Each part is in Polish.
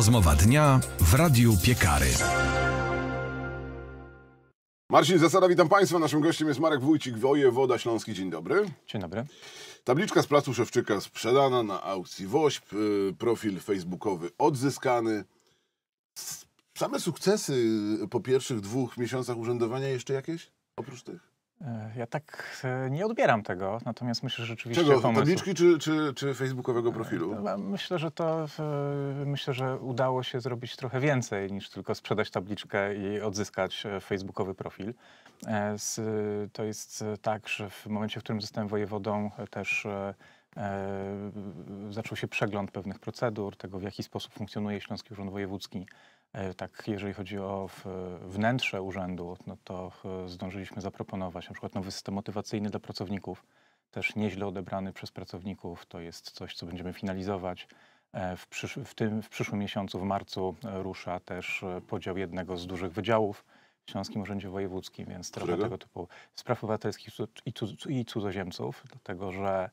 Rozmowa dnia w Radiu Piekary. Marcin Zasada, witam Państwa. Naszym gościem jest Marek Wójcik, wojewoda śląski. Dzień dobry. Dzień dobry. Tabliczka z placu Szewczyka sprzedana na aukcji WOŚP, y, profil facebookowy odzyskany. Same sukcesy po pierwszych dwóch miesiącach urzędowania jeszcze jakieś oprócz tych? E, ja tak e, nie odbieram tego, natomiast myślę, że rzeczywiście Czego? Pomysł... Tabliczki czy, czy, czy facebookowego e, profilu? Myślę, że to myślę, że udało się zrobić trochę więcej niż tylko sprzedać tabliczkę i odzyskać facebookowy profil. To jest tak, że w momencie, w którym zostałem wojewodą też zaczął się przegląd pewnych procedur, tego w jaki sposób funkcjonuje Śląski Urząd Wojewódzki E, tak, jeżeli chodzi o wnętrze urzędu, no to e, zdążyliśmy zaproponować na przykład nowy system motywacyjny dla pracowników, też nieźle odebrany przez pracowników. To jest coś, co będziemy finalizować. E, w, przysz w, tym, w przyszłym miesiącu, w marcu, rusza też podział jednego z dużych wydziałów w Śląskim Urzędzie Wojewódzkim, więc trochę tego typu spraw obywatelskich i, cudz i cudzoziemców, dlatego że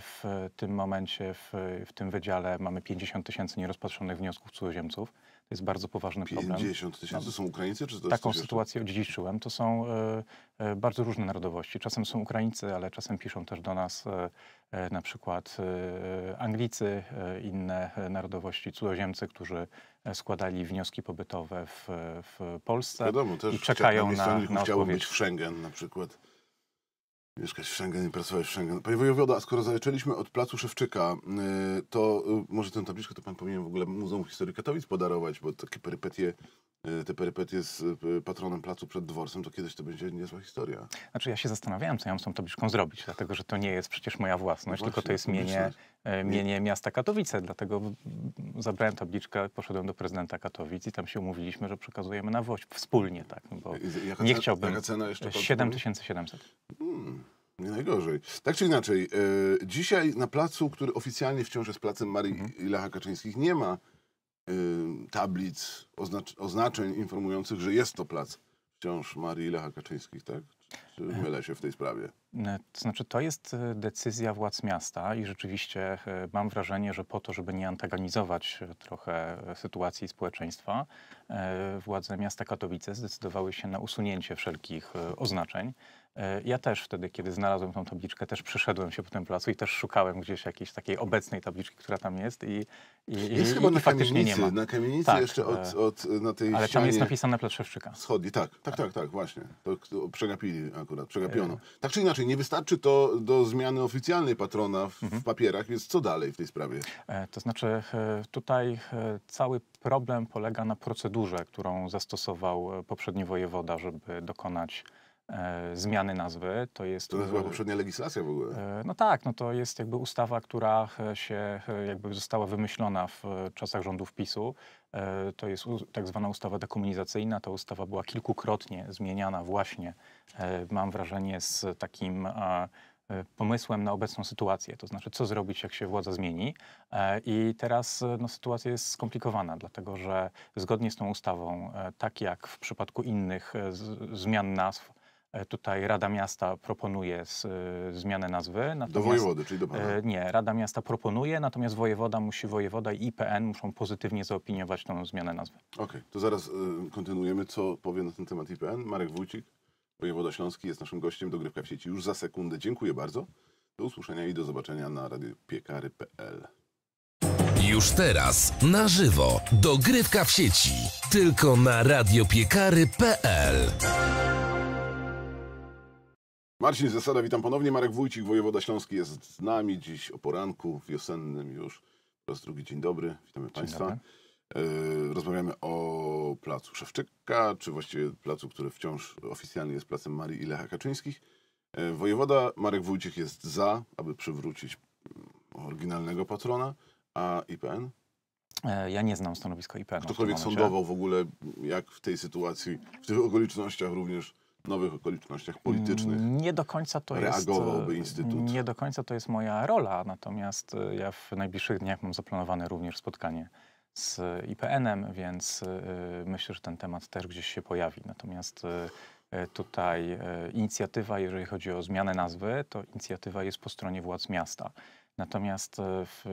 w tym momencie, w, w tym wydziale mamy 50 tysięcy nierozpatrzonych wniosków cudzoziemców jest bardzo poważny problem. 50 tysięcy no, są Ukraińcy? Czy to jest taką sytuację odziedziczyłem. To są e, e, bardzo różne narodowości. Czasem są Ukraińcy, ale czasem piszą też do nas e, na przykład Anglicy, inne narodowości, cudzoziemcy, którzy składali wnioski pobytowe w, w Polsce Wiadomo, też i czekają na, na, na odpowiedź. być w Schengen na przykład. Mieszkać w Schengen i pracować w Schengen. Panie Wojewoda, skoro zaczęliśmy od Placu Szewczyka, y, to y, może tę tabliczkę to pan powinien w ogóle Muzeum Historii Katowic podarować, bo takie perypetie, y, te perypetie z patronem placu przed dworcem, to kiedyś to będzie niezła historia. Znaczy ja się zastanawiałem, co ja mam z tą tabliczką zrobić, dlatego że to nie jest przecież moja własność, właśnie, no tylko to jest mienie, mienie miasta Katowice, dlatego zabrałem tabliczkę, poszedłem do prezydenta Katowic i tam się umówiliśmy, że przekazujemy na woźb wspólnie, tak, bo jaka, nie chciałbym... Jaka cena jeszcze? 7700. Hmm. Nie najgorzej. Tak czy inaczej, e, dzisiaj na placu, który oficjalnie wciąż jest placem Marii mhm. Lecha Kaczyńskich, nie ma e, tablic, oznac oznaczeń informujących, że jest to plac wciąż Marii i Lecha Kaczyńskich, tak? Czy mylę się w tej sprawie? E, to znaczy, to jest e, decyzja władz miasta i rzeczywiście e, mam wrażenie, że po to, żeby nie antagonizować trochę sytuacji społeczeństwa, władze miasta Katowice zdecydowały się na usunięcie wszelkich oznaczeń. Ja też wtedy, kiedy znalazłem tą tabliczkę, też przyszedłem się po tym placu i też szukałem gdzieś jakiejś takiej obecnej tabliczki, która tam jest i, i, jest i, chyba i na faktycznie nie ma. Na kamienicy tak, jeszcze od, od, na tej Ale tam jest napisane Plac Schodni, tak, tak, tak, tak, właśnie. To przegapili akurat, przegapiono. Tak czy inaczej, nie wystarczy to do zmiany oficjalnej patrona w, mhm. papierach, więc co dalej w tej sprawie? To znaczy tutaj cały problem polega na procedurze, którą zastosował poprzedni wojewoda, żeby dokonać E, zmiany nazwy. To jest... To była poprzednia legislacja w ogóle. E, no tak, no to jest jakby ustawa, która się jakby została wymyślona w czasach rządów PiSu. E, to jest tak zwana ustawa dekomunizacyjna. Ta ustawa była kilkukrotnie zmieniana właśnie, mam wrażenie, z takim pomysłem na obecną sytuację, to znaczy co zrobić, jak się władza zmieni. I teraz no, sytuacja jest skomplikowana, dlatego że zgodnie z tą ustawą, tak jak w przypadku innych zmian nazw, E, tutaj Rada Miasta proponuje z, e, zmianę nazwy. Do wojewody, czyli do pana? E, nie, Rada Miasta proponuje, natomiast wojewoda musi, wojewoda i IPN muszą pozytywnie zaopiniować tą zmianę nazwy. Okej, okay, to zaraz kontynuujemy. Co powie na ten temat IPN? Marek Wójcik, wojewoda śląski, jest naszym gościem. Dogrywka w sieci już za sekundę. Dziękuję bardzo. Do usłyszenia i do zobaczenia na radiopiekary.pl. Już teraz, na żywo, dogrywka w sieci. Tylko na radiopiekary.pl. Marcin Zasada, witam ponownie. Marek Wójcik, wojewoda śląski jest z nami dziś o poranku wiosennym już. Po raz drugi dzień dobry, witamy dzień Państwa. Dobry. E, rozmawiamy o placu Szewczyka, czy właściwie placu, który wciąż oficjalnie jest placem Marii i Lecha Kaczyńskich. E, wojewoda Marek Wójcik jest za, aby przywrócić mm, oryginalnego patrona, a IPN? E, ja nie znam stanowiska IPN. Ktokolwiek sądował w ogóle, jak w tej sytuacji, w tych okolicznościach również nowych okolicznościach politycznych. Mm, nie do końca to reagowałby jest, y, Instytut. Nie do końca to jest moja rola, natomiast y, ja w najbliższych dniach mam zaplanowane również spotkanie z IPN-em, więc y, myślę, że ten temat też gdzieś się pojawi. Natomiast tutaj inicjatywa, jeżeli chodzi o zmianę nazwy, to inicjatywa jest po stronie władz miasta. Natomiast e, w,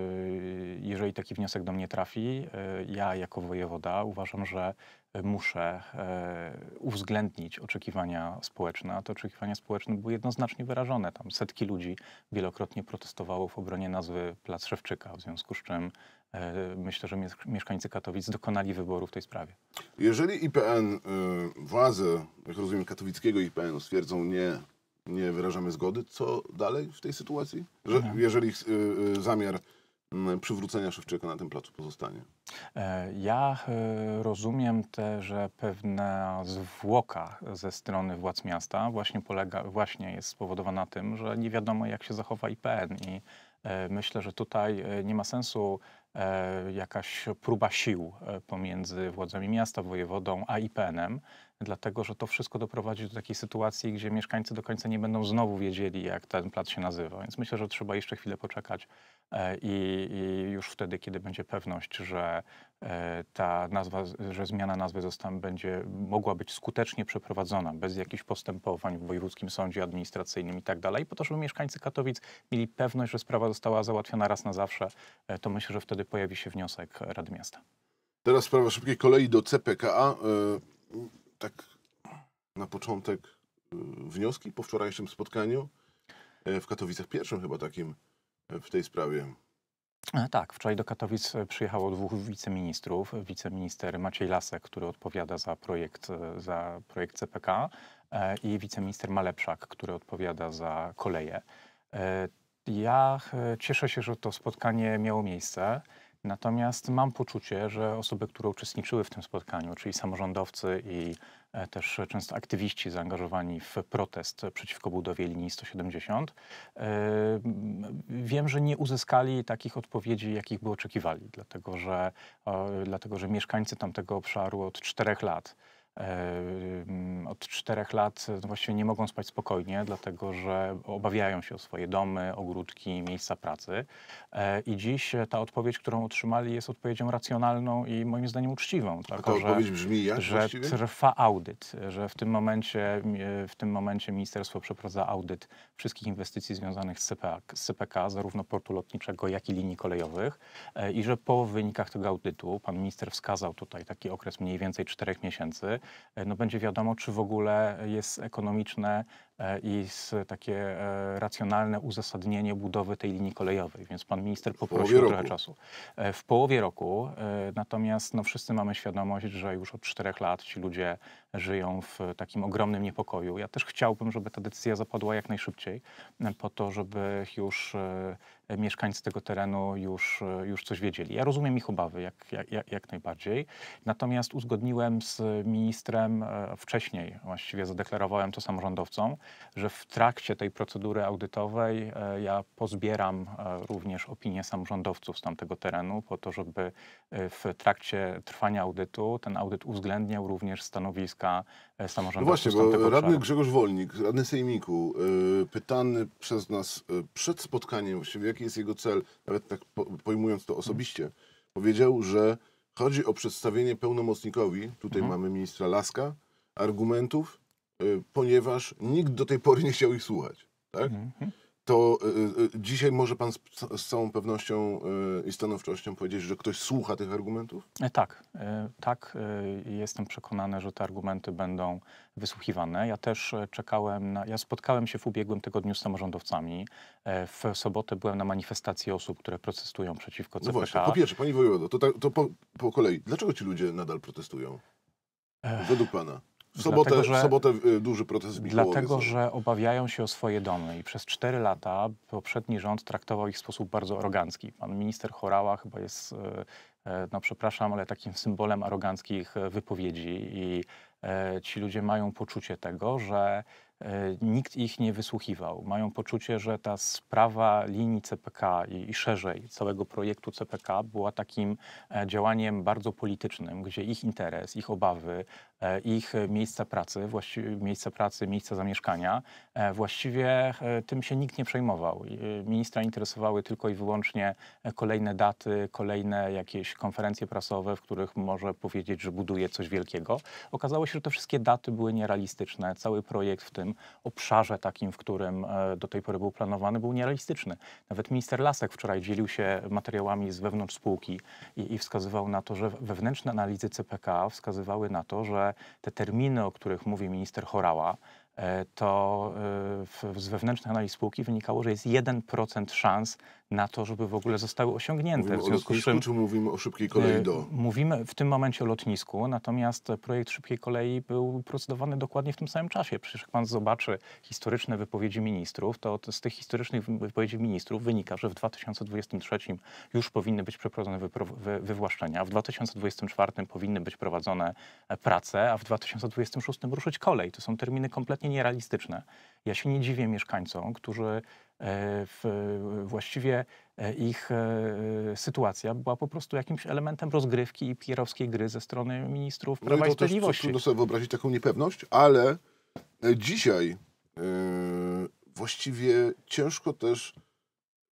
jeżeli taki wniosek do mnie trafi, e, ja jako wojewoda uważam, że muszę e, uwzględnić oczekiwania społeczne, a te oczekiwania społeczne były jednoznacznie wyrażone. Tam setki ludzi wielokrotnie protestowało w obronie nazwy Plac Szewczyka, w związku z czym myślę, że mieszkańcy Katowic dokonali wyboru w tej sprawie. Jeżeli IPN, władze, jak rozumiem, katowickiego ipn stwierdzą nie nie wyrażamy zgody. Co dalej w tej sytuacji? Że, mhm. Jeżeli y, y zamiar mm, przywrócenia Szewczyka na tym placu pozostanie. E, ja e, rozumiem też, że pewna zwłoka ze strony władz miasta właśnie, polega, właśnie jest spowodowana tym, że nie wiadomo jak się zachowa IPN i E, myślę, że tutaj e, nie ma sensu e, jakaś próba sił pomiędzy władzami miasta, wojewodą a IPN-em, dlatego że to wszystko doprowadzi do takiej sytuacji, gdzie mieszkańcy do końca nie będą znowu wiedzieli, jak ten plac się nazywa. Więc myślę, że trzeba jeszcze chwilę poczekać i, i już wtedy, kiedy będzie pewność, że E, ta nazwa, że zmiana nazwy zostan będzie mogła być skutecznie przeprowadzona bez jakichś postępowań w wojewódzkim sądzie administracyjnym i tak dalej, po to, żeby mieszkańcy Katowic mieli pewność, że sprawa została załatwiona raz na zawsze, e, to myślę, że wtedy pojawi się wniosek Rady Miasta. Teraz sprawa szybkiej kolei do CPKA. E, tak na początek wnioski po wczorajszym spotkaniu w Katowicach pierwszym chyba takim w tej sprawie. E, tak, wczoraj do Katowic e, przyjechało dwóch wiceministrów. Wiceminister Maciej Lasek, który odpowiada za projekt, e, za projekt CPK i wiceminister Malepszak, który odpowiada za koleje. Ja cieszę się, że to spotkanie miało miejsce. Natomiast mam poczucie, że osoby, które uczestniczyły w tym spotkaniu, czyli samorządowcy i e, też często aktywiści zaangażowani w protest przeciwko budowie linii 170, e, wiem, że nie uzyskali takich odpowiedzi, jakich by oczekiwali, dlatego że, dlatego, że mieszkańcy tamtego obszaru od czterech lat od czterech lat e, właściwie nie mogą spać spokojnie, dlatego że obawiają się o swoje domy, ogródki, miejsca pracy. E, I dziś e, ta odpowiedź, którą otrzymali, jest odpowiedzią racjonalną i moim zdaniem uczciwą. Tylko, ta odpowiedź że, brzmi jak Że właściwie? trwa audyt, że w tym, momencie, w tym momencie ministerstwo przeprowadza audyt wszystkich inwestycji związanych z CPK, z CPK, zarówno portu lotniczego, jak i linii kolejowych i że po wynikach tego audytu, pan minister wskazał tutaj taki okres mniej więcej czterech miesięcy, E, no będzie wiadomo, czy w ogóle jest ekonomiczne E, i z takie e, racjonalne uzasadnienie budowy tej linii kolejowej, więc pan minister poprosił trochę roku. czasu. E, w połowie roku, natomiast no, wszyscy mamy świadomość, że już od czterech lat ci ludzie żyją w takim ogromnym niepokoju. Ja też chciałbym, żeby ta decyzja zapadła jak najszybciej, po to, żeby już mieszkańcy tego terenu już, już coś wiedzieli. Ja rozumiem ich obawy jak, jak, jak najbardziej, natomiast uzgodniłem z ministrem wcześniej, właściwie zadeklarowałem to samorządowcom, że w trakcie tej procedury audytowej e, ja pozbieram e, również opinie samorządowców z tamtego terenu, po to, żeby e, w trakcie trwania audytu ten audyt uwzględniał również stanowiska samorządowców. No właśnie, bo radny obszaru. Grzegorz Wolnik, radny Sejmiku, pytany przez nas przed spotkaniem, właściwie jaki jest jego cel, nawet tak pojmując to osobiście, hmm. powiedział, że chodzi o przedstawienie pełnomocnikowi, tutaj hmm. mamy ministra Laska, argumentów Y, ponieważ nikt do tej pory nie chciał ich słuchać. Tak? Mhm. To y, y, dzisiaj może pan z, całą pewnością i stanowczością powiedzieć, że ktoś słucha tych argumentów? E, tak, e, tak. E, jestem przekonany, że te argumenty będą wysłuchiwane. Ja też czekałem na. Ja spotkałem się w ubiegłym tygodniu z samorządowcami. W sobotę byłem na manifestacji osób, które protestują przeciwko CPK. No właśnie, po pierwsze, pani wojewodo, to, tak, to po, po kolei. Dlaczego ci ludzie nadal protestują? Według pana? W sobotę, dlatego, że, w sobotę y, duży protest w Dlatego, że obawiają się o swoje domy i przez cztery lata poprzedni rząd traktował ich w sposób bardzo arogancki. Pan minister Chorała chyba jest, y, y, no przepraszam, ale takim symbolem aroganckich wypowiedzi i ci ludzie mają poczucie tego, że E, nikt ich nie wysłuchiwał. Mają poczucie, że ta sprawa linii CPK i, i, szerzej całego projektu CPK była takim e, działaniem bardzo politycznym, gdzie ich interes, ich obawy, e, ich miejsca pracy, miejsca pracy, miejsca zamieszkania, właściwie tym się nikt nie przejmował. Ministra interesowały tylko i wyłącznie kolejne daty, kolejne jakieś konferencje prasowe, w których może powiedzieć, że buduje coś wielkiego. Okazało się, że te wszystkie daty były nierealistyczne, cały projekt w tym tym obszarze takim, w którym e, do tej pory był planowany, był nierealistyczny. Nawet minister Lasek wczoraj dzielił się materiałami z wewnątrz spółki i, i wskazywał na to, że wewnętrzne analizy CPK wskazywały na to, że te terminy, o których mówi minister Chorała, e, to e, z wewnętrznych analiz spółki wynikało, że jest 1% szans na to, żeby w ogóle zostały osiągnięte. Mówimy w związku o lotnisku, czym, czy mówimy o szybkiej kolei y, do? Mówimy w tym momencie o lotnisku, natomiast projekt szybkiej kolei był procedowany dokładnie w tym samym czasie. Przecież jak pan zobaczy historyczne wypowiedzi ministrów, to z tych historycznych wypowiedzi ministrów wynika, że w 2023 już powinny być przeprowadzone wy wywłaszczenia, w 2024 powinny być prowadzone e, prace, a w 2026 ruszyć kolej. To są terminy kompletnie nierealistyczne. Ja się nie dziwię mieszkańcom, którzy E, w, właściwie e, ich e, sytuacja była po prostu jakimś elementem rozgrywki i pierowskiej gry ze strony ministrów Prawa no i, to i Sprawiedliwości. Też, trudno sobie wyobrazić taką niepewność, ale dzisiaj yy, właściwie ciężko też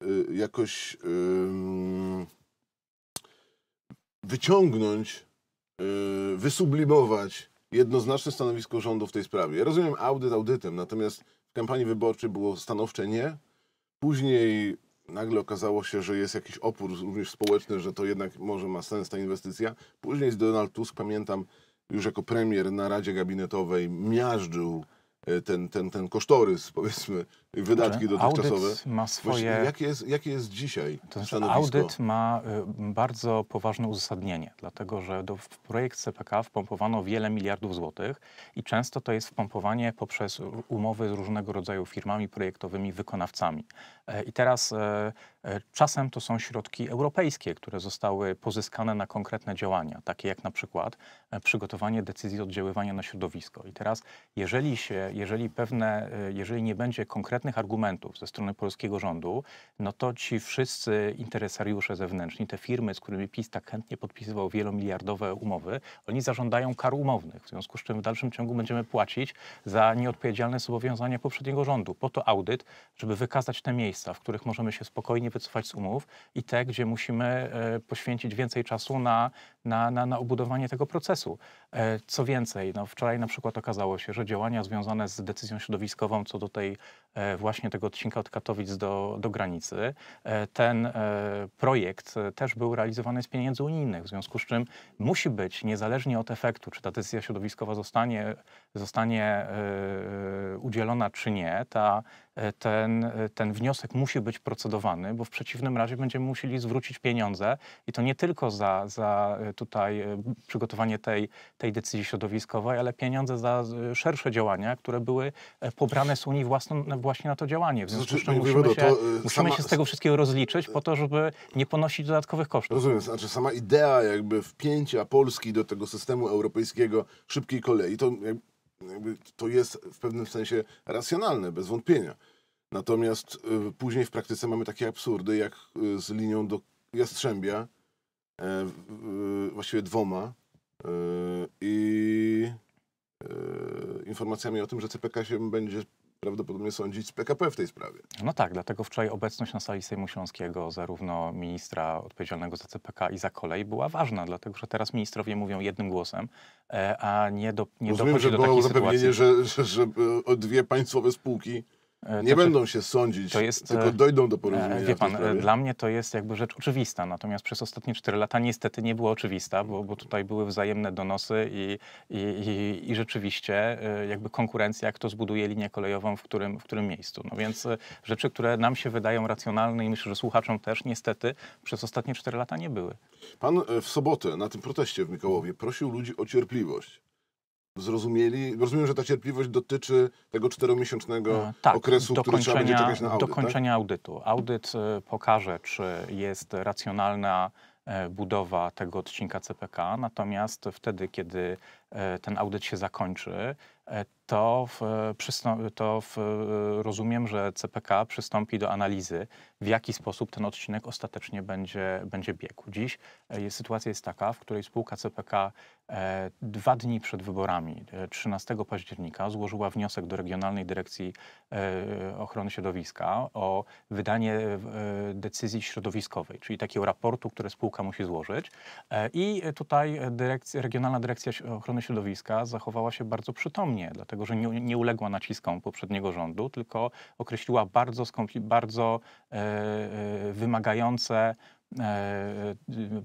yy, jakoś yy, wyciągnąć, wysublimować jednoznaczne stanowisko rządu w tej sprawie. Ja rozumiem audyt audytem, natomiast w kampanii wyborczej było stanowcze nie, Później nagle okazało się, że jest jakiś opór również społeczny, że to jednak może ma sens ta inwestycja. Później z Donald Tusk, pamiętam, już jako premier na Radzie Gabinetowej miażdżył e, ten, ten, ten kosztorys, powiedzmy, wydatki dotychczasowe. Audyt ma swoje... jakie, jest, jakie jest dzisiaj to znaczy, stanowisko? Audyt ma y, bardzo poważne uzasadnienie, dlatego że do, w projekt CPK wpompowano wiele miliardów złotych i często to jest wpompowanie poprzez umowy z różnego rodzaju firmami projektowymi, wykonawcami. E, I teraz e, e, czasem to są środki europejskie, które zostały pozyskane na konkretne działania, takie jak na przykład przygotowanie decyzji oddziaływania na środowisko. I teraz jeżeli się, jeżeli pewne, jeżeli nie będzie konkretnych konkretnych argumentów ze strony polskiego rządu, no to ci wszyscy interesariusze zewnętrzni, te firmy, z którymi PiS tak chętnie podpisywał wielomiliardowe umowy, oni zażądają kar umownych, w związku z czym w dalszym ciągu będziemy płacić za nieodpowiedzialne zobowiązania poprzedniego rządu. Po to audyt, żeby wykazać te miejsca, w których możemy się spokojnie wycofać z umów i te, gdzie musimy e, poświęcić więcej czasu na, na, na, na obudowanie tego procesu. E, co więcej, no wczoraj na przykład okazało się, że działania związane z decyzją środowiskową co do tej E, właśnie tego odcinka od Katowic do, do granicy. E, ten e, projekt też był realizowany z pieniędzy unijnych, w związku z czym musi być, niezależnie od efektu, czy ta decyzja środowiskowa zostanie, zostanie udzielona, czy nie, ta E, ten, e, ten wniosek musi być procedowany, bo w przeciwnym razie będziemy musieli zwrócić pieniądze i to nie tylko za, za e, tutaj przygotowanie tej, tej decyzji środowiskowej, ale pieniądze za szersze działania, które były pobrane z Unii własną, właśnie na to działanie. W związku z znaczy, czym musimy, się, to, musimy sama... się z tego wszystkiego rozliczyć po to, żeby nie ponosić dodatkowych kosztów. Rozumiem, znaczy sama idea jakby wpięcia Polski do tego systemu europejskiego szybkiej kolei, to to jest w pewnym sensie racjonalne, bez wątpienia. Natomiast y, później w praktyce mamy takie absurdy, jak y, z linią do Jastrzębia, e, właściwie dwoma, e, i e, informacjami o tym, że CPK się będzie prawdopodobnie sądzić z PKP w tej sprawie. No tak, dlatego wczoraj obecność na sali Sejmu Śląskiego zarówno ministra odpowiedzialnego za CPK i za kolej była ważna, dlatego że teraz ministrowie mówią jednym głosem, e, a nie, do, nie Rozumiem, dochodzi do takiej sytuacji. Rozumiem, że było zapewnienie, że, że, e, dwie państwowe spółki E, nie będą się sądzić, to jest, tylko e, dojdą do e, porozumienia. Wie pan, dla mnie to jest jakby rzecz oczywista, natomiast przez ostatnie 4 lata niestety nie była oczywista, bo, bo tutaj były wzajemne donosy i, i, i, i, rzeczywiście jakby konkurencja, kto zbuduje linię kolejową w którym, w którym miejscu. No więc rzeczy, które nam się wydają racjonalne i myślę, że słuchaczom też niestety przez ostatnie 4 lata nie były. Pan w sobotę na tym proteście w Mikołowie prosił ludzi o cierpliwość zrozumieli. Rozumiem, że ta cierpliwość dotyczy tego czteromiesięcznego e, tak, okresu, który trzeba będzie czekać na audyt. Do tak? audytu. Audyt e, pokaże, czy jest racjonalna e, budowa tego odcinka CPK, natomiast wtedy, kiedy ten audyt się zakończy, E, to, w, to w, e, rozumiem, że CPK przystąpi do analizy, w jaki sposób ten odcinek ostatecznie będzie, będzie biegł. Dziś e, jest, sytuacja jest taka, w której spółka CPK e, dwa dni przed wyborami, 13 października, złożyła wniosek do Regionalnej Dyrekcji e, Ochrony Środowiska o wydanie e, decyzji środowiskowej, czyli takiego raportu, który spółka musi złożyć. I tutaj dyrekcja, Regionalna Dyrekcja Ochrony Środowiska zachowała się bardzo przytomnie nie, dlatego że nie, nie uległa naciskom poprzedniego rządu, tylko określiła bardzo, bardzo e, e wymagające e,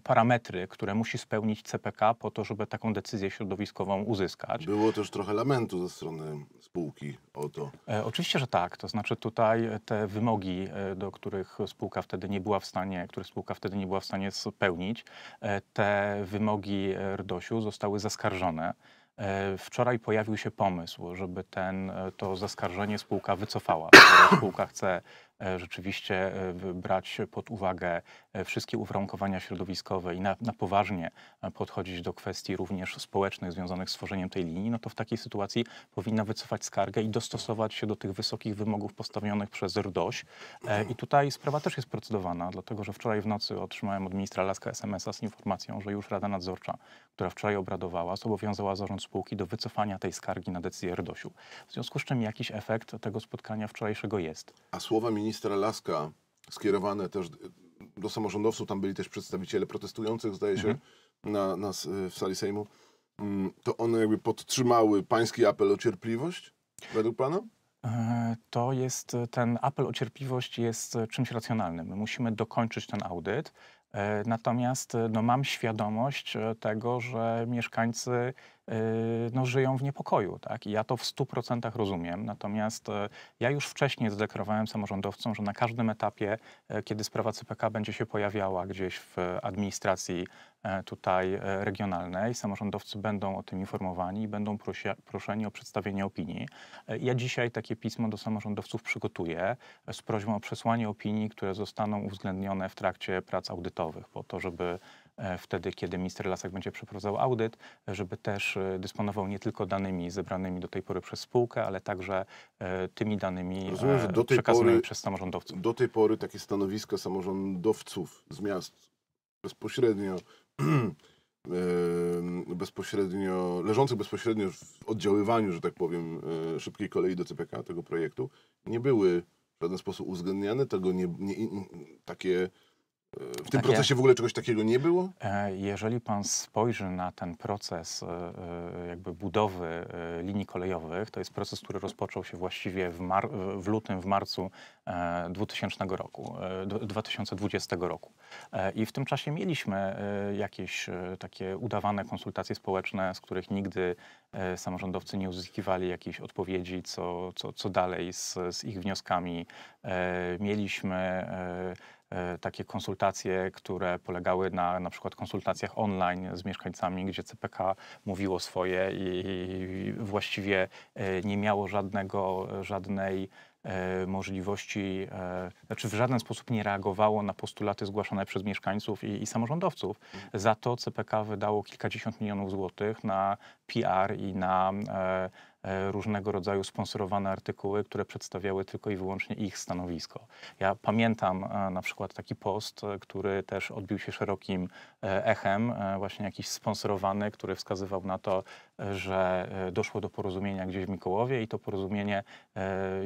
parametry, które musi spełnić CPK po to, żeby taką decyzję środowiskową uzyskać. Było też trochę lamentu ze strony spółki o to. E, oczywiście, że tak. To znaczy tutaj te wymogi, do których spółka wtedy nie była w stanie, które spółka wtedy nie była w stanie spełnić, te wymogi RDOŚ-u zostały zaskarżone. E, wczoraj pojawił się pomysł, żeby ten, e, to zaskarżenie spółka wycofała. spółka chce E, rzeczywiście e, brać pod uwagę e, wszystkie uwarunkowania środowiskowe i na, na, poważnie podchodzić do kwestii również społecznych związanych z tworzeniem tej linii, no to w takiej sytuacji powinna wycofać skargę i dostosować się do tych wysokich wymogów postawionych przez RDOŚ. I tutaj sprawa też jest procedowana, dlatego że wczoraj w nocy otrzymałem od ministra Laska SMS-a z informacją, że już Rada Nadzorcza, która wczoraj obradowała, zobowiązała zarząd spółki do wycofania tej skargi na decyzję RDOŚu. W związku z czym jakiś efekt tego spotkania wczorajszego jest. A słowa ministra ministra Laska skierowane też do samorządowców, tam byli też przedstawiciele protestujących, zdaje się, mhm. na nas w sali Sejmu, mm, to one jakby podtrzymały pański apel o cierpliwość, według pana? E, to jest ten apel o cierpliwość jest czymś racjonalnym. My musimy dokończyć ten audyt. E, natomiast e, no, mam świadomość e, tego, że mieszkańcy no, żyją w niepokoju. Tak? I ja to w 100% rozumiem. Natomiast ja już wcześniej zdeklarowałem samorządowcom, że na każdym etapie, kiedy sprawa CPK będzie się pojawiała gdzieś w administracji E, tutaj e, regionalnej. Samorządowcy będą o tym informowani i będą proszeni o przedstawienie opinii. E, ja dzisiaj takie pismo do samorządowców przygotuję z prośbą o przesłanie opinii, które zostaną uwzględnione w trakcie prac audytowych, po to, żeby wtedy, kiedy minister Lasek będzie przeprowadzał audyt, żeby też dysponował nie tylko danymi zebranymi do tej pory przez spółkę, ale także tymi danymi Rozumiem, do tej pory, przez samorządowców. Do tej pory takie stanowiska samorządowców z miast bezpośrednio bezpośrednio, leżących bezpośrednio w oddziaływaniu, że tak powiem, e, szybkiej kolei do CPK, tego projektu, nie były w żaden sposób uwzględniane, tego nie, nie takie w tym tak procesie w ogóle czegoś takiego nie było? E, jeżeli pan spojrzy na ten proces e, e, jakby budowy linii kolejowych, to jest proces, który rozpoczął się właściwie w, w lutym, w marcu 2000 roku, 2020 roku. I w tym czasie mieliśmy jakieś takie udawane konsultacje społeczne, z których nigdy samorządowcy nie uzyskiwali jakiejś odpowiedzi, co, co, co dalej z, z ich wnioskami. Mieliśmy E, takie konsultacje, które polegały na na przykład konsultacjach online z mieszkańcami, gdzie CPK mówiło swoje i, i właściwie e, nie miało żadnego, żadnej e, możliwości, znaczy w żaden sposób nie reagowało na postulaty zgłaszane przez mieszkańców i, i, samorządowców. Za to CPK wydało kilkadziesiąt milionów złotych na PR i na e, E, różnego rodzaju sponsorowane artykuły, które przedstawiały tylko i wyłącznie ich stanowisko. Ja pamiętam e, na przykład taki post, e, który też odbił się szerokim echem, właśnie jakiś sponsorowany, który wskazywał na to, że doszło do porozumienia gdzieś w Mikołowie i to porozumienie,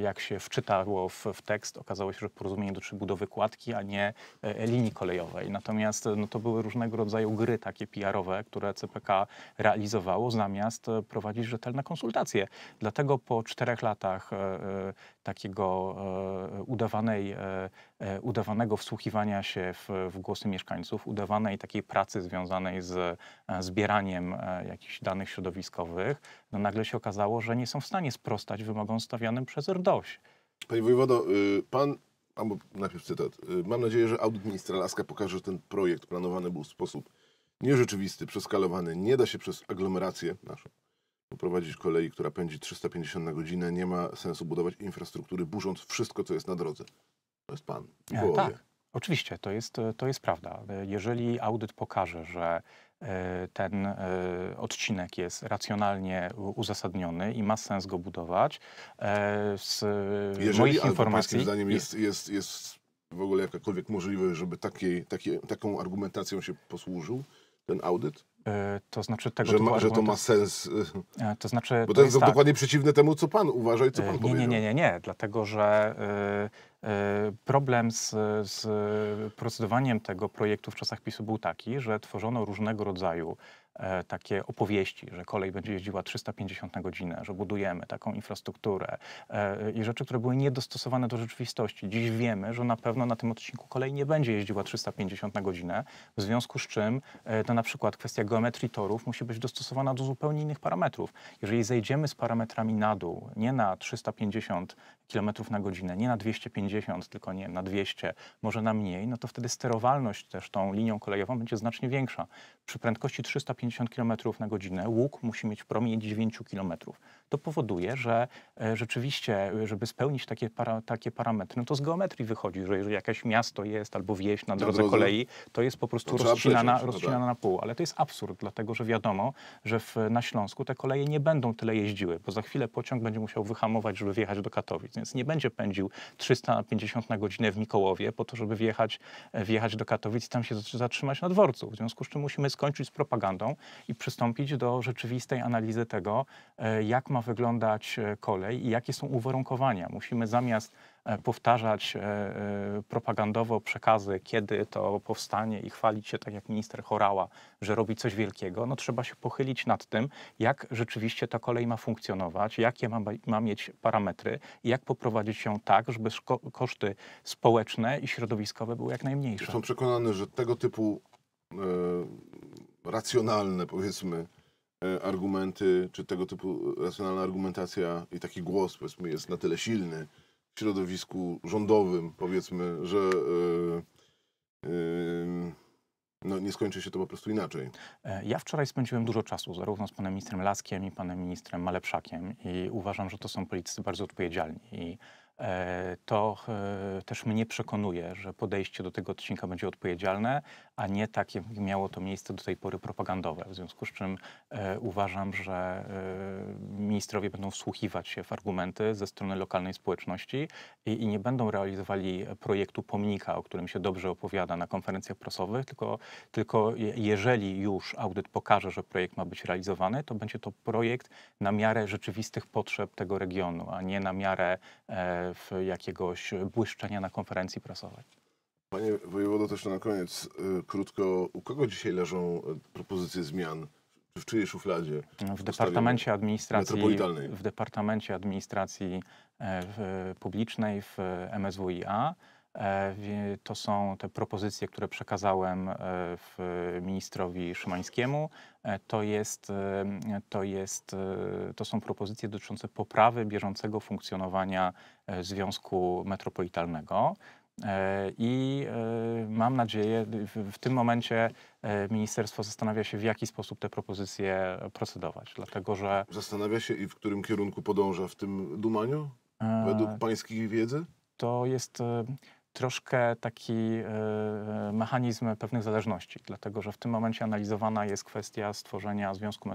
jak się wczytało w, w tekst, okazało się, że porozumienie dotyczy budowy kładki, a nie linii kolejowej. Natomiast no, to były różnego rodzaju gry takie PR-owe, które CPK realizowało, zamiast prowadzić rzetelne konsultacje Dlatego po czterech latach e, e, takiego e, udawanej, udawanego wsłuchiwania się w, w, głosy mieszkańców, udawanej takiej pracy związanej z zbieraniem jakichś danych środowiskowych, no nagle się okazało, że nie są w stanie sprostać wymogom stawianym przez RDOŚ. Panie wojewodo, y, pan albo najpierw cytat. Y, mam nadzieję, że audyt ministra Laska pokaże, że ten projekt planowany był w sposób nierzeczywisty, przeskalowany, nie da się przez aglomerację naszą poprowadzić kolei, która pędzi 350 na godzinę. Nie ma sensu budować infrastruktury, burząc wszystko, co jest na drodze. To jest pan. W e, tak, oczywiście, to jest, to jest prawda. Jeżeli audyt pokaże, że e, ten e, odcinek jest racjonalnie uzasadniony i ma sens go budować, z Jeżeli, moich informacji... Jeżeli, zdaniem jest, jest, jest w ogóle jakakolwiek możliwość, żeby takiej, takiej, taką argumentacją się posłużył ten audyt? E, to znaczy tego że, ma, że to ma sens. Y, e, to znaczy, Bo to, jest, jest tak. dokładnie przeciwne temu, co pan uważa i co e, pan nie, powiedział. Nie, nie, nie, nie, dlatego że E, problem z, z procedowaniem tego projektu w czasach PiSu był taki, że tworzono różnego rodzaju e, takie opowieści, że kolej będzie jeździła 350 na godzinę, że budujemy taką infrastrukturę e, i rzeczy, które były niedostosowane do rzeczywistości. Dziś wiemy, że na pewno na tym odcinku kolej nie będzie jeździła 350 na godzinę, w związku z czym to na przykład kwestia geometrii torów musi być dostosowana do zupełnie innych parametrów. Jeżeli zejdziemy z parametrami na dół, nie na 350 km na godzinę, nie na 250, tylko nie na 200, może na mniej, no to wtedy sterowalność też tą linią kolejową będzie znacznie większa. Przy prędkości 350 km na godzinę łuk musi mieć promień 9 km. To powoduje, że e, rzeczywiście, e, żeby spełnić takie, para, takie parametry, no to z geometrii wychodzi, że jeżeli jakieś miasto jest albo wieś na drodze, drodze kolei, to jest po prostu rozcinana, no tak. rozcinana na pół. Ale to jest absurd, dlatego że wiadomo, że w, na Śląsku te koleje nie będą tyle jeździły, bo za chwilę pociąg będzie musiał wyhamować, żeby wjechać do Katowic, więc nie będzie pędził 300 50 na godzinę w Mikołowie po to, żeby wjechać, e, wjechać do Katowic i tam się zatrzymać na dworcu. W związku z czym musimy skończyć z propagandą i przystąpić do rzeczywistej analizy tego, e, jak ma wyglądać e, kolej i jakie są uwarunkowania. Musimy zamiast E, powtarzać e, e, propagandowo przekazy, kiedy to powstanie i chwalić się, tak jak minister Chorała, że robi coś wielkiego, no trzeba się pochylić nad tym, jak rzeczywiście ta kolej ma funkcjonować, jakie ma, ma mieć parametry i jak poprowadzić ją tak, żeby koszty społeczne i środowiskowe były jak najmniejsze. Jestem przekonany, że tego typu e, racjonalne, powiedzmy, argumenty, czy tego typu racjonalna argumentacja i taki głos, powiedzmy, jest na tyle silny, środowisku rządowym, powiedzmy, że e, e, no, nie skończy się to po prostu inaczej. E, ja wczoraj spędziłem dużo czasu zarówno z panem ministrem Laskiem i panem ministrem Malepszakiem i uważam, że to są politycy bardzo odpowiedzialni. I E, to e, też mnie przekonuje, że podejście do tego odcinka będzie odpowiedzialne, a nie takie miało to miejsce do tej pory propagandowe. W związku z czym e, uważam, że ministrowie będą wsłuchiwać się w argumenty ze strony lokalnej społeczności i, i nie będą realizowali projektu pomnika, o którym się dobrze opowiada na konferencjach prasowych, tylko, tylko jeżeli już audyt pokaże, że projekt ma być realizowany, to będzie to projekt na miarę rzeczywistych potrzeb tego regionu, a nie na miarę jakiegoś błyszczenia na konferencji prasowej. Panie wojewodo, też na koniec y, krótko, u kogo dzisiaj leżą y, propozycje zmian w czyjej szufladzie? W Departamencie Administracji, w Departamencie Administracji e, Publicznej w MSWiA E, to są te propozycje, które przekazałem e, ministrowi Szymańskiemu. E, to, jest, to, jest, to są propozycje dotyczące poprawy bieżącego funkcjonowania Związku Metropolitalnego. I mam nadzieję, w tym momencie ministerstwo zastanawia się, w jaki sposób te propozycje procedować, dlatego że... Zastanawia się i w którym kierunku podąża w tym dumaniu, według pańskiej wiedzy? To jest troszkę taki e, mechanizm pewnych zależności, dlatego że w tym momencie analizowana jest kwestia stworzenia Związku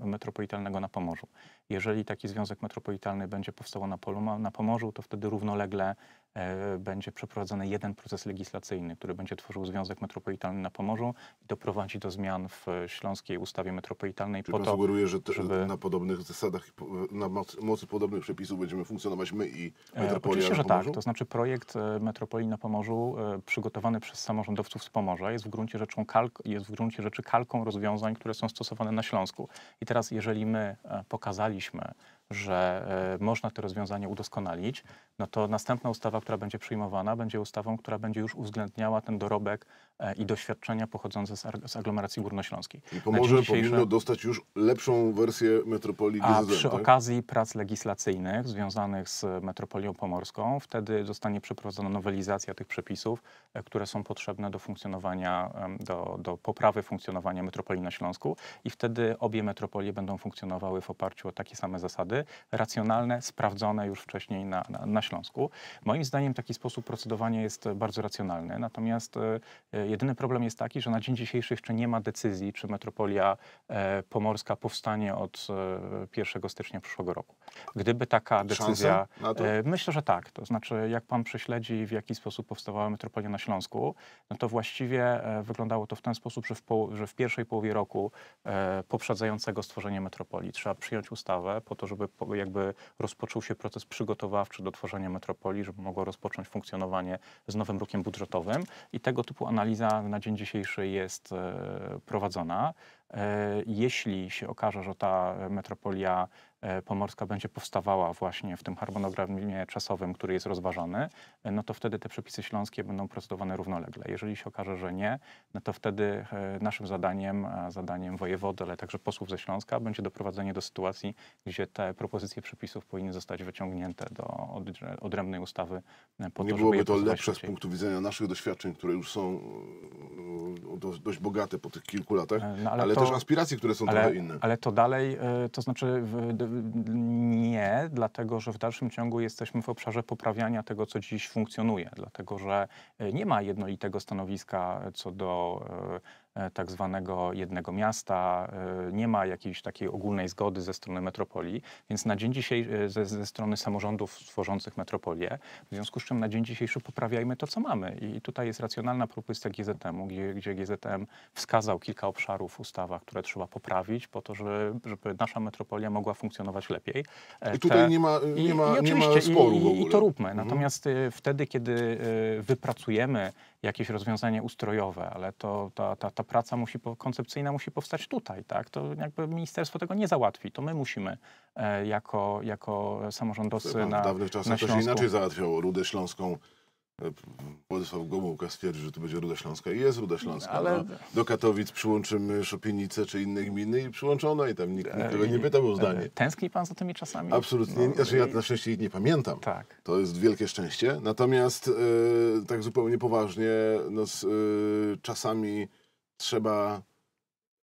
Metropolitalnego na Pomorzu. Jeżeli taki Związek Metropolitalny będzie powstał na, Polu, na Pomorzu, to wtedy równolegle E, będzie przeprowadzony jeden proces legislacyjny, który będzie tworzył Związek Metropolitalny na Pomorzu i doprowadzi do zmian w e, śląskiej ustawie metropolitalnej. Czyli po pan to, sugeruje, że też żeby... na podobnych zasadach, na mocy podobnych przepisów będziemy funkcjonować my i e, metropolia Oczywiście, że tak. To znaczy projekt Metropolii na Pomorzu przygotowany przez samorządowców z Pomorza jest w gruncie, rzeczą kalk, jest w gruncie rzeczy kalką rozwiązań, które są stosowane na Śląsku. I teraz jeżeli my pokazaliśmy że e, można te rozwiązania udoskonalić, no to następna ustawa, która będzie przyjmowana, będzie ustawą, która będzie już uwzględniała ten dorobek e, i doświadczenia pochodzące z, aglomeracji górnośląskiej. I pomoże, może powinno dostać już lepszą wersję metropolii GZM, A przy tak? okazji prac legislacyjnych związanych z metropolią pomorską, wtedy zostanie przeprowadzona nowelizacja tych przepisów, e, które są potrzebne do funkcjonowania, do, do poprawy funkcjonowania metropolii na Śląsku i wtedy obie metropolie będą funkcjonowały w oparciu o takie same zasady, racjonalne, sprawdzone już wcześniej na, na, na Śląsku. Moim zdaniem taki sposób procedowania jest e, bardzo racjonalny, natomiast e, e, jedyny problem jest taki, że na dzień dzisiejszy jeszcze nie ma decyzji, czy metropolia pomorska powstanie od 1 stycznia przyszłego roku. Gdyby taka decyzja... Myślę, że tak. To znaczy, jak pan prześledzi, w jaki sposób powstawała metropolia na Śląsku, no to właściwie wyglądało to w ten sposób, że w, że w pierwszej połowie roku poprzedzającego stworzenie metropolii trzeba przyjąć ustawę po to, żeby jakby rozpoczął się proces przygotowawczy do tworzenia metropolii, żeby mogło rozpocząć funkcjonowanie z nowym rokiem budżetowym i tego typu analiza na dzień dzisiejszy jest e, prowadzona. E, jeśli się okaże, że ta metropolia E, Pomorska będzie powstawała właśnie w tym harmonogramie czasowym, który jest rozważany, e, no to wtedy te przepisy śląskie będą procedowane równolegle. Jeżeli się okaże, że nie, no to wtedy e, naszym zadaniem, zadaniem wojewody, ale także posłów ze Śląska będzie doprowadzenie do sytuacji, gdzie te propozycje przepisów powinny zostać wyciągnięte do odrębnej ustawy. Po nie to, byłoby to lepsze szybciej. z punktu widzenia naszych doświadczeń, które już są dość bogate po tych kilku latach, no ale, ale to, też aspiracje, które są ale, trochę inne. Ale to dalej, to znaczy nie, dlatego że w dalszym ciągu jesteśmy w obszarze poprawiania tego, co dziś funkcjonuje, dlatego że e, nie ma jednolitego stanowiska co do e, E, tak zwanego jednego miasta, e, nie ma jakiejś takiej ogólnej zgody ze strony metropolii, więc na dzień dzisiejszy e, ze, ze strony samorządów tworzących metropolię, w związku z czym na dzień dzisiejszy poprawiajmy to, co mamy. I tutaj jest racjonalna propozycja GZM-u, gdzie, gdzie GZM wskazał kilka obszarów w ustawach, które trzeba poprawić po to, żeby, żeby nasza metropolia mogła funkcjonować lepiej. I tutaj Te, nie ma, nie ma, i, nie ma sporu. I, I, to róbmy. Mhm. Natomiast mhm. wtedy, kiedy y, wypracujemy jakieś rozwiązanie ustrojowe, ale to ta, ta, ta ta praca musi, koncepcyjna musi powstać tutaj, tak? To jakby ministerstwo tego nie załatwi, to my musimy e, jako, jako samorządowcy Pan na W dawnych czasach to się inaczej załatwiało, Rudę Śląską e, Władysław Gomułka stwierdził, że to będzie Ruda Śląska i jest Ruda Śląska. Ale... No, do Katowic przyłączymy Szopienicę czy inne gminy i przyłączono i tam nikt, e, nikt nie pytał o zdanie. Tęskni pan za tymi czasami? Absolutnie. No, znaczy ja na szczęście ich nie pamiętam. Tak. To jest wielkie szczęście. Natomiast e, tak zupełnie poważnie no, z e, czasami trzeba,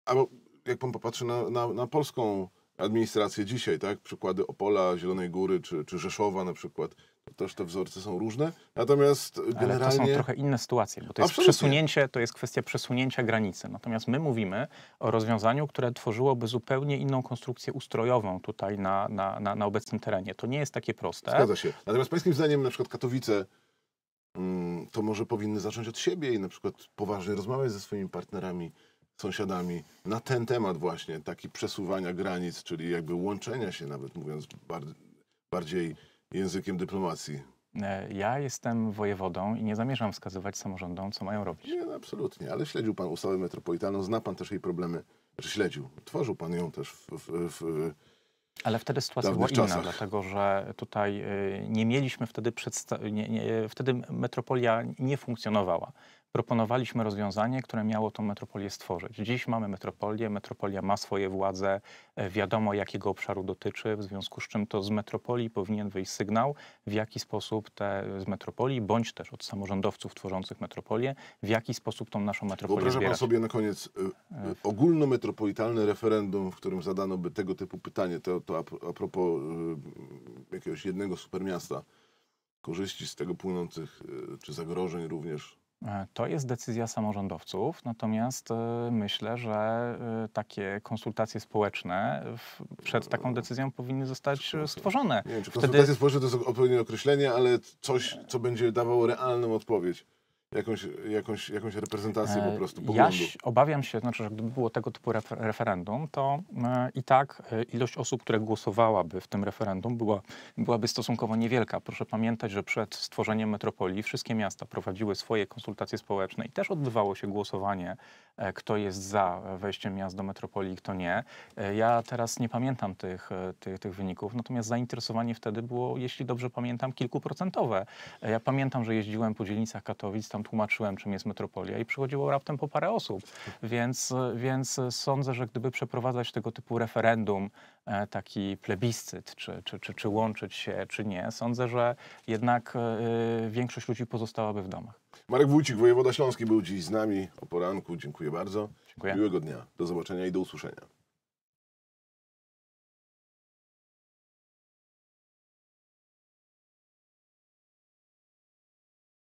albo jak pan popatrzy na, na, na polską administrację dzisiaj, tak? Przykłady Opola, Zielonej Góry czy, czy Rzeszowa na przykład, też te wzorce są różne. Natomiast generalnie... Ale to są trochę inne sytuacje, bo to jest przesunięcie, to jest kwestia przesunięcia granicy. Natomiast my mówimy o rozwiązaniu, które tworzyłoby zupełnie inną konstrukcję ustrojową tutaj na, na, na, na obecnym terenie. To nie jest takie proste. Zgadza się. Natomiast pańskim zdaniem na przykład Katowice mm, to może powinny zacząć od siebie i na przykład poważnie rozmawiać ze swoimi partnerami, sąsiadami na ten temat właśnie, taki przesuwania granic, czyli jakby łączenia się nawet, mówiąc bardziej, bardziej językiem dyplomacji. E, ja jestem wojewodą i nie zamierzam wskazywać samorządom, co mają robić. Nie, no absolutnie, ale śledził pan ustawę metropolitalną, zna pan też jej problemy, znaczy śledził, tworzył pan ją też w, w, w ale wtedy sytuacja była czasach. inna, dlatego że tutaj y, nie mieliśmy wtedy, nie, nie, wtedy metropolia nie funkcjonowała proponowaliśmy rozwiązanie, które miało tą metropolię stworzyć. Dziś mamy metropolię, metropolia ma swoje władze, e, wiadomo jakiego obszaru dotyczy, w związku z czym to z metropolii powinien wyjść sygnał, w jaki sposób te z metropolii, bądź też od samorządowców tworzących metropolię, w jaki sposób tą naszą metropolię Wyobraża zbierać. pan sobie na koniec e, e, ogólnometropolitalne referendum, w którym zadano by tego typu pytanie, to, to a propos jakiegoś jednego supermiasta, korzyści z tego płynących, czy zagrożeń również E, to jest decyzja samorządowców, natomiast e, myślę, że e, takie konsultacje społeczne przed taką decyzją powinny zostać stworzone. Nie czy konsultacje Wtedy... społeczne to jest odpowiednie określenie, ale coś, co będzie dawało realną odpowiedź jakąś, jakąś, jakąś reprezentację po e, prostu poglądu. Ja obawiam się, znaczy, że gdyby było tego typu referendum, to e, i tak e, ilość osób, które głosowałaby w tym referendum była, byłaby stosunkowo niewielka. Proszę pamiętać, że przed stworzeniem metropolii wszystkie miasta prowadziły swoje konsultacje społeczne i też odbywało się głosowanie, kto jest za wejściem miast do metropolii, kto nie. Ja teraz nie pamiętam tych, tych, tych wyników, natomiast zainteresowanie wtedy było, jeśli dobrze pamiętam, kilkuprocentowe. Ja pamiętam, że jeździłem po dzielnicach Katowic, tam tłumaczyłem, czym jest metropolia i przychodziło raptem po parę osób. Więc, więc sądzę, że gdyby przeprowadzać tego typu referendum, e, taki plebiscyt, czy, czy, czy, czy łączyć się, czy nie, sądzę, że jednak e, większość ludzi pozostałaby w domach. Marek Wójcik, wojewoda śląski, był dziś z nami o poranku. Dziękuję bardzo. Dziękuję. Miłego dnia. Do zobaczenia i do usłyszenia.